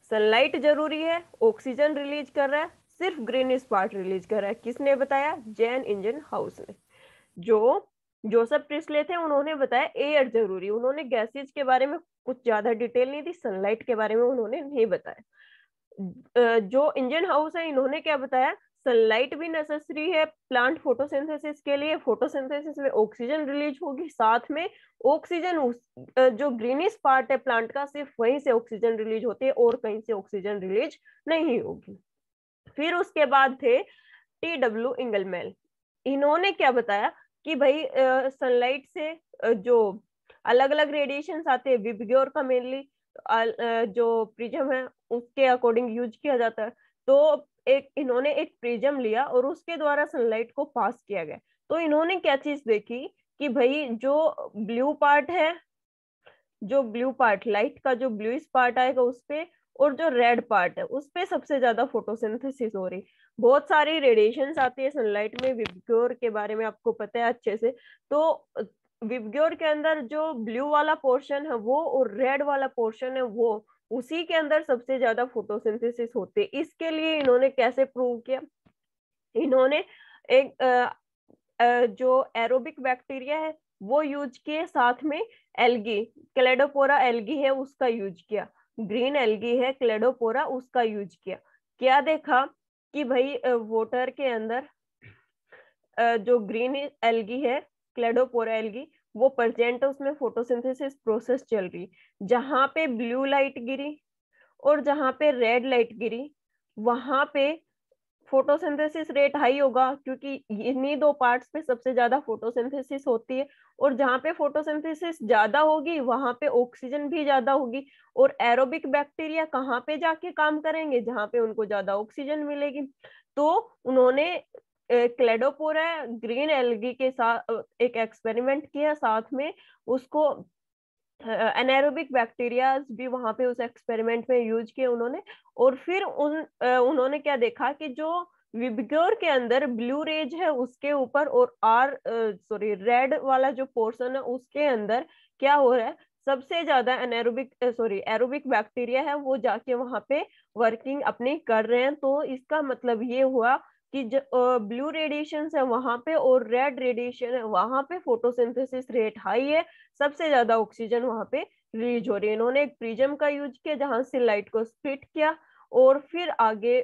सनलाइट जरूरी है ऑक्सीजन रिलीज कर रहा है सिर्फ ग्रीन पार्ट रिलीज कर रहा है किसने बताया जैन इंजन हाउस ने जो जोसेफ प्रिस्ले थे उन्होंने बताया एयर जरूरी उन्होंने गैसेज के बारे में कुछ ज्यादा डिटेल नहीं दी सनलाइट के बारे में उन्होंने नहीं बताया जो इंजन हाउस है इन्होंने क्या बताया सनलाइट भी नेसेसरी है प्लांट फोटोसिंथेसिस के लिए फोटोसिंथेसिस में ऑक्सीजन रिलीज होगी साथ में ऑक्सीजन जो ग्रीनिश पार्ट है प्लांट का सिर्फ वहीं से ऑक्सीजन रिलीज होती है और कहीं से ऑक्सीजन रिलीज नहीं होगी फिर उसके बाद थे टी डब्ल्यू इंगलमेल इन्होंने क्या बताया कि भाई सनलाइट से जो अलग अलग रेडिएशन आते हैं विबग्योर का मेनली जो प्रिज्म है उसके अकॉर्डिंग यूज किया जाता है तो एक इन्होंने एक प्रिज्म लिया और उसके द्वारा सनलाइट को पास किया गया तो इन्होंने क्या चीज देखी कि भाई जो ब्लू पार्ट है जो ब्लू पार्ट लाइट का जो ब्लूइस पार्ट आएगा उसपे और जो रेड पार्ट है उसपे सबसे ज्यादा फोटोसिंथेसिस हो रही बहुत सारी रेडिएशन आती है सनलाइट में विबग्योर के बारे में आपको पता है अच्छे से तो विबग्योर के अंदर जो ब्लू वाला पोर्शन है वो और रेड वाला पोर्शन है वो उसी के अंदर सबसे ज्यादा फोटोसिंथेसिस होते इसके लिए इन्होंने कैसे प्रूव किया इन्होंने एक आ, आ, जो एरोबिक बैक्टीरिया है वो यूज किए साथ में एल्गी क्लेडोपोरा एल्गी है उसका यूज किया ग्रीन एल्गी है क्लेडोपोरा उसका यूज किया क्या देखा कि भाई वोटर के अंदर जो ग्रीन एल्गी है क्लेडोपोरा एल्गी वो प्रजेंट है उसमें फोटोसिंथेसिस प्रोसेस चल रही जहां पे ब्लू लाइट गिरी और जहां पे रेड लाइट गिरी वहां पे फोटोसिंथेसिस रेट हाई होगा क्योंकि इन्हीं दो पार्ट्स पे सबसे ज्यादा फोटोसिंथेसिस होती है और जहाँ पे फोटोसिंथेसिस ज्यादा होगी वहां पे ऑक्सीजन भी ज्यादा होगी और एरोबिक बैक्टीरिया कहाँ पे जाके काम करेंगे जहाँ पे उनको ज्यादा ऑक्सीजन मिलेगी तो उन्होंने क्लेडोपोरा ग्रीन एलगी के साथ एक एक्सपेरिमेंट किया साथ में उसको एनारोबिक बैक्टीरियाज भी वहां पे उस एक्सपेरिमेंट में यूज किए उन्होंने और फिर उन उन्होंने क्या देखा कि जो विबग्योर के अंदर ब्लू रेज है उसके ऊपर और आर सॉरी रेड वाला जो पोर्शन है उसके अंदर क्या हो रहा है सबसे ज्यादा एनारोबिक सॉरी एरोबिक बैक्टीरिया है वो जाके वहां पे वर्किंग अपनी कर रहे हैं तो इसका मतलब ये हुआ कि जो ब्लू रेडिएशन है वहां पे और रेड रेडिएशन है वहां पे फोटोसिंथेसिस रेट हाई है सबसे ज्यादा ऑक्सीजन वहां पे रिलीज हो रही है इन्होंने एक प्रिजम का यूज किया जहां से लाइट को स्प्लिट किया और फिर आगे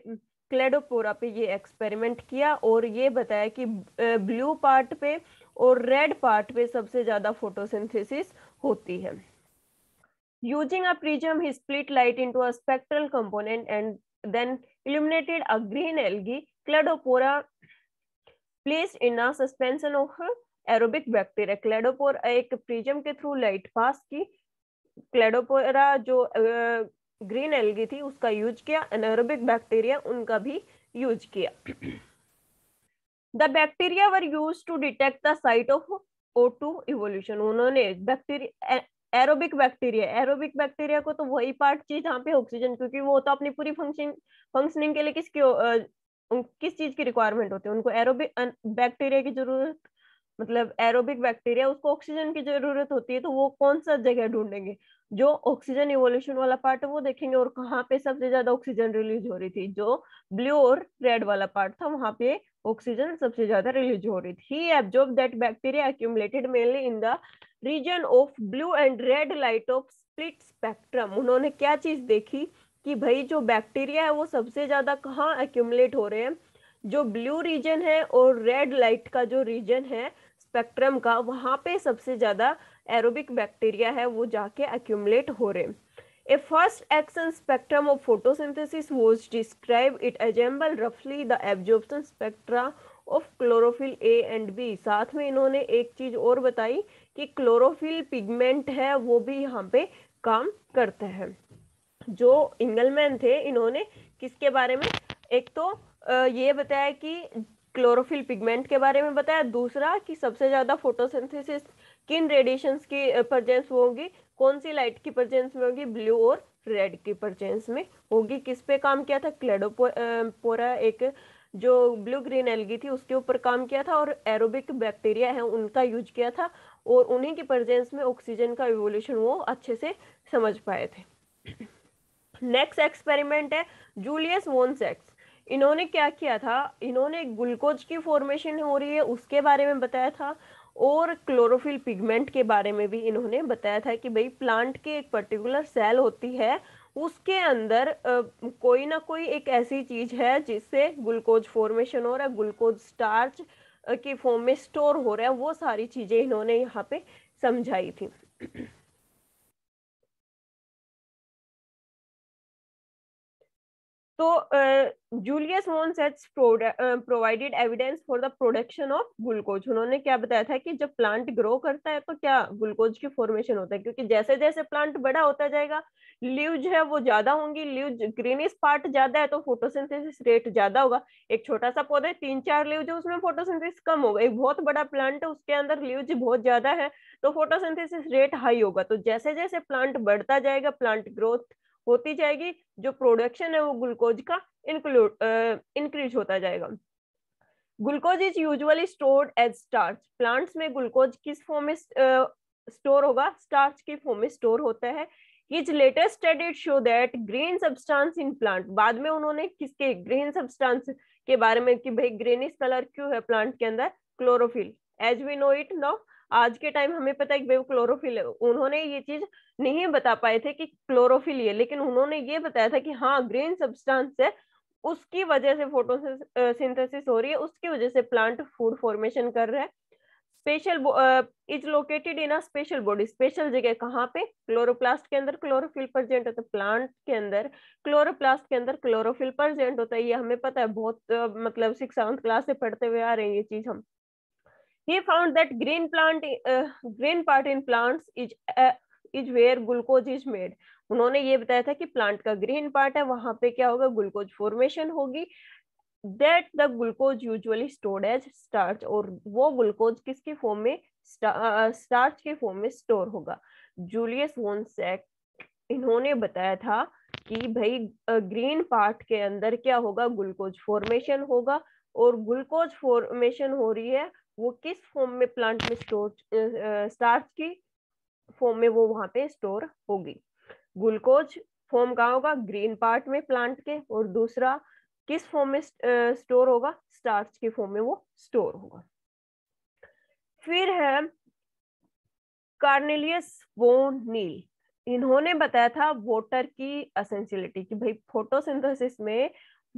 क्लेडोपोरा पे ये एक्सपेरिमेंट किया और ये बताया कि ब्लू पार्ट पे और रेड पार्ट पे सबसे ज्यादा फोटोसिंथेसिस होती है using a prism he split light into a spectral and then then a green algae Cladopora placed in a suspension of aerobic bacteria. Cladopora एक प्रिज्म के थ्रू लाइट पास की Cladophora जो green algae थी उसका use किया anaerobic bacteria उनका भी use किया the bacteria were used to detect the site of O two evolution उन्होंने bacteria aerobic bacteria aerobic bacteria को तो वही पार्ट चाहिए जहाँ पे ऑक्सीजन क्योंकि वो तो अपनी पूरी फंक्शन फंक्शनिंग के लिए किसकी उन किस चीज की रिक्वायरमेंट होती है उनको एरोबिक बैक्टीरिया की जरूरत मतलब एरोबिक बैक्टीरिया उसको ऑक्सीजन की जरूरत होती है तो वो कौन सा जगह ढूंढेंगे जो ऑक्सीजन इवोल्यूशन वाला पार्ट है वो देखेंगे और कहाँ पे सबसे ज्यादा ऑक्सीजन रिलीज हो रही थी जो ब्लू और रेड वाला पार्ट था वहां पे ऑक्सीजन सबसे ज्यादा रिलीज हो रही थी absorb that bacteria accumulated mainly in the region of blue and red light of split spectrum उन्होंने क्या चीज देखी कि भाई जो बैक्टीरिया है वो सबसे ज़्यादा कहाँ एक्यूमलेट हो रहे हैं जो ब्लू रीजन है और रेड लाइट का जो रीजन है स्पेक्ट्रम का वहाँ पे सबसे ज़्यादा एरोबिक बैक्टीरिया है वो जाके एक्यूमलेट हो रहे हैं a first action spectrum of photosynthesis was describe it resembled रफली the absorption spectra of chlorophyll A and B साथ में इन्होंने एक चीज और बताई कि क्लोरोफिल पिगमेंट है वो भी यहाँ पे काम करते हैं जो इंगलमैन थे इन्होंने किसके बारे में एक तो ये बताया कि क्लोरोफिल पिगमेंट के बारे में बताया दूसरा कि सबसे ज़्यादा फोटोसिंथेसिस किन रेडिएशंस की प्रजेंस होगी कौन सी लाइट की प्रजेंस में होगी ब्लू और रेड की प्रजेंस में होगी किस पे काम किया था क्लेडोपोरा एक जो ब्लू ग्रीन एलगी थी उसके ऊपर काम किया था और एरोबिक बैक्टीरिया है उनका यूज किया था और उन्हीं की प्रजेंस में ऑक्सीजन का रिवोल्यूशन वो अच्छे से समझ पाए थे नेक्स्ट एक्सपेरिमेंट है जूलियस वोनसेक्स इन्होंने क्या किया था इन्होंने ग्लूकोज की फॉर्मेशन हो रही है उसके बारे में बताया था और क्लोरोफिल पिगमेंट के बारे में भी इन्होंने बताया था कि भाई प्लांट के एक पर्टिकुलर सेल होती है उसके अंदर आ, कोई ना कोई एक ऐसी चीज है जिससे ग्लूकोज फॉर्मेशन हो रहा है ग्लूकोज स्टार्च के फॉर्म में स्टोर हो रहा है वो सारी चीज़ें इन्होंने यहाँ पे समझाई थी तो जूलियस सेट्स provided evidence for the production of glucose उन्होंने क्या बताया था कि जब प्लांट ग्रो करता है तो क्या ग्लूकोज की फॉर्मेशन होता है क्योंकि जैसे जैसे प्लांट बड़ा होता जाएगा लिवज है वो ज्यादा होंगी लिवज ग्रीनिश पार्ट ज्यादा है तो फोटोसिंथेसिस रेट ज्यादा होगा एक छोटा सा पौधा है तीन चार लीव्ज है उसमें फोटोसिंथेसिस कम होगा एक बहुत बड़ा प्लांट है उसके अंदर लीव्ज बहुत ज्यादा है तो फोटोसिंथेसिस रेट हाई होगा तो जैसे जैसे प्लांट बढ़ता जाएगा प्लांट ग्रोथ होती जाएगी जो प्रोडक्शन है वो ग्लूकोज का इंक्लूड इंक्रीज होता जाएगा glucose is usually stored as starch plants में ग्लूकोज किस फॉर्म में स्टोर होगा स्टार्च की फॉर्म में स्टोर होता है his latest studied show that green substance in plant बाद में उन्होंने किसके ग्रीन सब्सटेंस के बारे में कि भाई ग्रीनिश कलर क्यों है प्लांट के अंदर chlorophyll as we know it now आज के टाइम हमें पता है कि क्लोरोफिल उन्होंने ये चीज नहीं बता पाए थे कि क्लोरोफिल ये लेकिन उन्होंने ये बताया था कि हाँ ग्रीन सब्सटेंस है उसकी वजह से फोटो सिंथेसिस हो रही है उसकी वजह से प्लांट फूड फॉर्मेशन कर रहा है special is located in a special body special जगह कहाँ पे क्लोरोप्लास्ट के अंदर क्लोरोफिल प्रेजेंट होता है प्लांट के अंदर क्लोरोप्लास्ट के अंदर क्लोरोफिल प्रेजेंट होता है ये हमें पता है बहुत मतलब सिक्स क्लास से पढ़ते हुए आ रहे हैं ये चीज हम he found that green plant uh, green part in plants is uh, is where glucose is made उन्होंने ये बताया था कि प्लांट का ग्रीन पार्ट है वहां पे क्या होगा ग्लूकोज फॉर्मेशन होगी that the glucose usually stored as starch और वो ग्लूकोज किसके फॉर्म में स्टार्च uh, के फॉर्म में स्टोर होगा जूलियस वोनसेक इन्होंने बताया था कि भाई ग्रीन uh, पार्ट के अंदर क्या होगा ग्लूकोज फॉर्मेशन होगा और ग्लूकोज फॉर्मेशन हो रही है वो किस फॉर्म में प्लांट में स्टोर स्टार्च की फॉर्म में वो वहां पे स्टोर होगी ग्लूकोज फॉर्म कहा होगा ग्रीन पार्ट में प्लांट के और दूसरा किस फॉर्म में स्टोर होगा स्टार्च के फॉर्म में वो स्टोर होगा फिर है कार्नेलियस वोन नील इन्होंने बताया था वोटर की असेंशियलिटी कि भाई फोटोसिंथेसिस में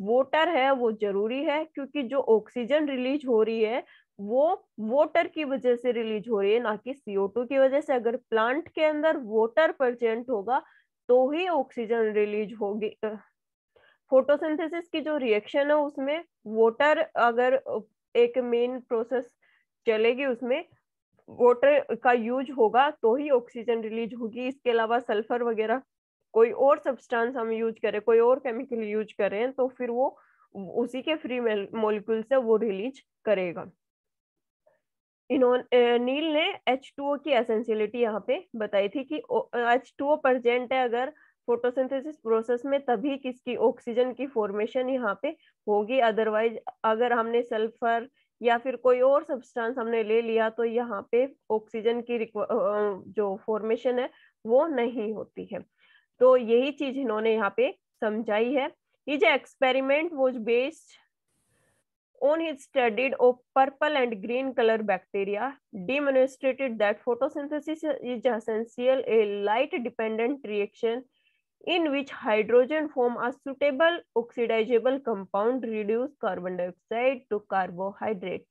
वोटर है वो जरूरी है क्योंकि जो ऑक्सीजन रिलीज हो रही है वो वोटर की वजह से रिलीज हो रही है ना कि सीओ टू की वजह से अगर प्लांट के अंदर वोटर प्रजेंट होगा तो ही ऑक्सीजन रिलीज होगी फोटोसिंथेसिस की जो रिएक्शन है उसमें वोटर अगर एक मेन प्रोसेस चलेगी उसमें वोटर का यूज होगा तो ही ऑक्सीजन रिलीज होगी इसके अलावा सल्फर वगैरह कोई और सब्सटेंस हम यूज करें कोई और केमिकल यूज करें तो फिर वो उसी के फ्री मोलिकुल से वो रिलीज करेगा इन्होंने नील ने H2O की एसेंशियलिटी यहाँ पे बताई थी कि H2O टू प्रजेंट है अगर फोटोसिंथेसिस प्रोसेस में तभी किसकी ऑक्सीजन की फॉर्मेशन यहाँ पे होगी अदरवाइज अगर हमने सल्फर या फिर कोई और सब्सटेंस हमने ले लिया तो यहाँ पे ऑक्सीजन की जो फॉर्मेशन है वो नहीं होती है तो यही चीज इन्होंने यहाँ पे समझाई है ये जो experiment was based on his studied of purple and green color bacteria demonstrated that photosynthesis is essential a light dependent reaction in which hydrogen form a suitable oxidizable compound reduce carbon dioxide to carbohydrate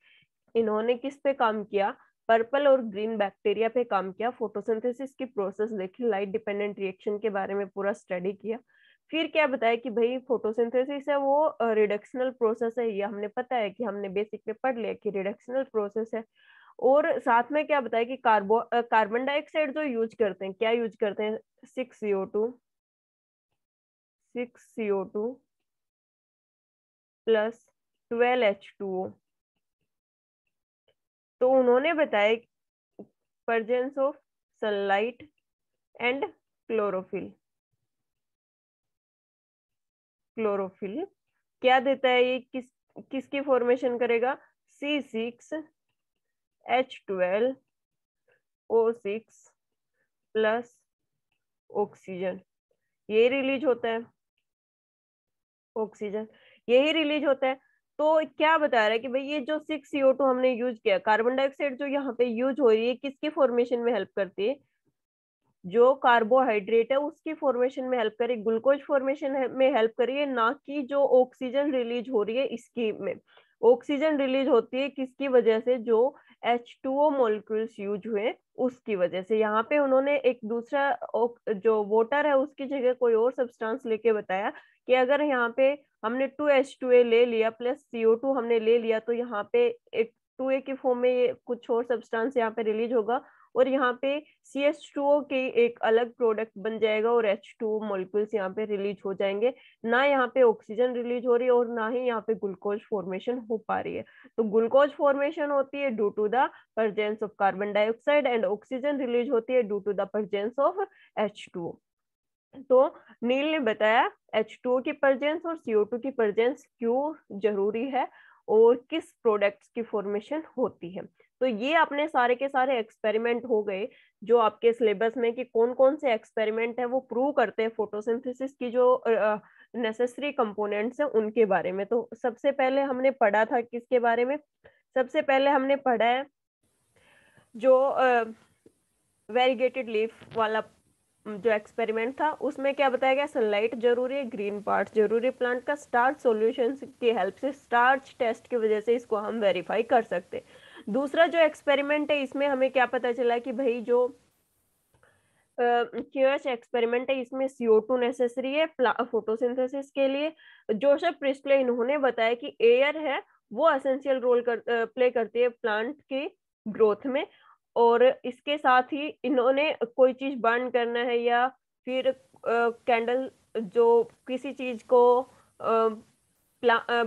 इन्होंने किस पे काम किया purple और green bacteria पे काम किया photosynthesis की प्रोसेस देखी लाइट डिपेंडेंट रिएक्शन के बारे में पूरा स्टडी किया फिर क्या बताया कि भाई फोटोसिंथेसिस है वो रिडक्शनल प्रोसेस है ये हमने पता है कि हमने बेसिक में पढ़ लिया कि रिडक्शनल प्रोसेस है और साथ में क्या बताया कि कार्बो कार्बन डाइऑक्साइड जो यूज करते हैं क्या यूज करते हैं six CO two six CO two plus twelve H two O तो उन्होंने बताया presence of sunlight and chlorophyll chlorophyll क्या देता है ये किस किसकी फॉर्मेशन करेगा C six H twelve O six plus oxygen यही रिलीज होता है ऑक्सीजन यही रिलीज होता है तो क्या बता रहा है कि भाई ये जो सिक्स सीओ टू हमने यूज किया कार्बन डाइऑक्साइड जो यहाँ पे यूज हो रही है किसकी फॉर्मेशन में हेल्प करती है जो कार्बोहाइड्रेट है उसकी फॉर्मेशन में हेल्प करे ग्लूकोज फॉर्मेशन में हेल्प करिए ना कि जो ऑक्सीजन रिलीज हो रही है इसकी में ऑक्सीजन रिलीज होती है किसकी वजह से जो H two O molecules use हुए उसकी वजह से यहाँ पे उन्होंने एक दूसरा जो वोटर है उसकी जगह कोई और सब्सटेंस लेके बताया कि अगर यहाँ पे हमने टू एच टू ए ले लिया प्लस सीओ टू हमने ले लिया तो यहाँ पे एक टू ए फॉर्म में ये कुछ और सब्सटेंस यहाँ पे रिलीज होगा और यहाँ पे सी एच टू ओ के एक अलग प्रोडक्ट बन जाएगा और एच टू मोलिकुल्स यहाँ पे रिलीज हो जाएंगे ना यहाँ पे ऑक्सीजन रिलीज हो रही है और ना ही यहाँ पे ग्लूकोज फॉर्मेशन हो पा रही है तो ग्लूकोज फॉर्मेशन होती है due to the presence of carbon dioxide and oxygen release होती है due to the presence of H two O तो नील ने बताया एच टू ओ की प्रजेंस और सीओ टू की प्रजेंस क्यों जरूरी है और किस प्रोडक्ट्स की फॉर्मेशन होती है तो ये अपने सारे के सारे एक्सपेरिमेंट हो गए जो आपके सिलेबस में कि कौन कौन से एक्सपेरिमेंट है वो प्रूव करते हैं फोटोसिंथेसिस की जो नेसेसरी कंपोनेंट्स हैं उनके बारे में तो सबसे पहले हमने पढ़ा था किसके बारे में सबसे पहले हमने पढ़ा है जो वेरीगेटेड लीफ वाला जो एक्सपेरिमेंट था उसमें क्या बताया गया सनलाइट जरूरी है ग्रीन पार्ट जरूरी प्लांट का स्टार्च सॉल्यूशंस की हेल्प से स्टार्च टेस्ट की वजह से इसको हम वेरीफाई कर सकते हैं दूसरा जो एक्सपेरिमेंट है इसमें हमें क्या पता चला कि भाई जो एक्सपेरिमेंट एक्सपेरिमेंट है इसमें सीओ टू नेसेसरी है फोटोसिंथेसिस के लिए जोसेफ प्रिस्टले इन्होंने बताया कि एयर है वो असेंशियल रोल कर प्ले करती है प्लांट के ग्रोथ में और इसके साथ ही इन्होंने कोई चीज बर्न करना है या फिर कैंडल जो किसी चीज को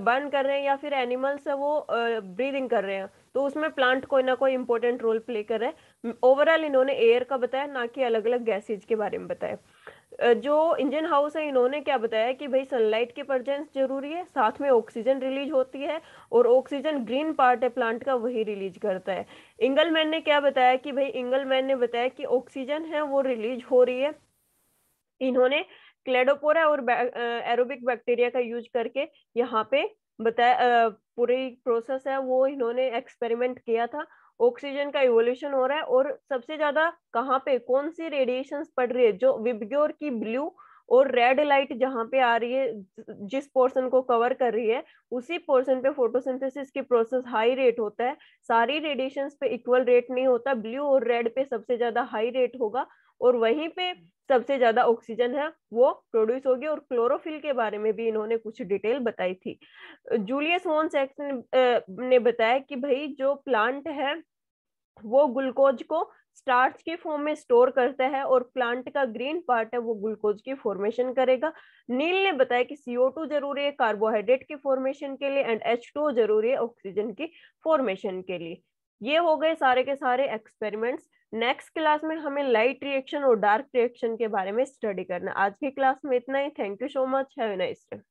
बर्न कर रहे हैं या फिर एनिमल्स है वो ब्रीदिंग कर रहे हैं तो उसमें प्लांट कोई ना कोई इंपॉर्टेंट रोल प्ले कर रहा है ओवरऑल इन्होंने एयर का बताया ना कि अलग अलग गैसेज के बारे में बताया जो इंजन हाउस है इन्होंने क्या बताया कि भाई सनलाइट की प्रजेंस जरूरी है साथ में ऑक्सीजन रिलीज होती है और ऑक्सीजन ग्रीन पार्ट है प्लांट का वही रिलीज करता है इंगलमैन ने क्या बताया कि भाई इंगलमैन ने बताया कि ऑक्सीजन है वो रिलीज हो रही है इन्होंने क्लेडोपोरा और एरोबिक बैक्टीरिया का यूज करके यहाँ पे बताया पूरी प्रोसेस है वो इन्होंने एक्सपेरिमेंट किया था ऑक्सीजन का इवोल्यूशन हो रहा है और सबसे ज्यादा कहाँ पे कौन सी रेडिएशन पड़ रही है जो विबग्योर की ब्लू और रेड लाइट जहाँ पे आ रही है जिस पोर्शन को कवर कर रही है उसी पोर्शन पे फोटोसिंथेसिस की प्रोसेस हाई रेट होता है सारी रेडिएशन पे इक्वल रेट नहीं होता ब्लू और रेड पे सबसे ज्यादा हाई रेट होगा और वहीं पे सबसे ज्यादा ऑक्सीजन है वो प्रोड्यूस होगी और क्लोरोफिल के बारे में भी इन्होंने कुछ डिटेल बताई थी जूलियस होन सेक्स ने बताया कि भाई जो प्लांट है वो ग्लूकोज को स्टार्च के फॉर्म में स्टोर करता है और प्लांट का ग्रीन पार्ट है वो ग्लूकोज की फॉर्मेशन करेगा नील ने बताया कि टू जरूरी है कार्बोहाइड्रेट के फॉर्मेशन के लिए एंड एच टू जरूरी है ऑक्सीजन की फॉर्मेशन के लिए ये हो गए सारे के सारे एक्सपेरिमेंट्स नेक्स्ट क्लास में हमें लाइट रिएक्शन और डार्क रिएक्शन के बारे में स्टडी करना आज की क्लास में इतना ही thank you so much have nice day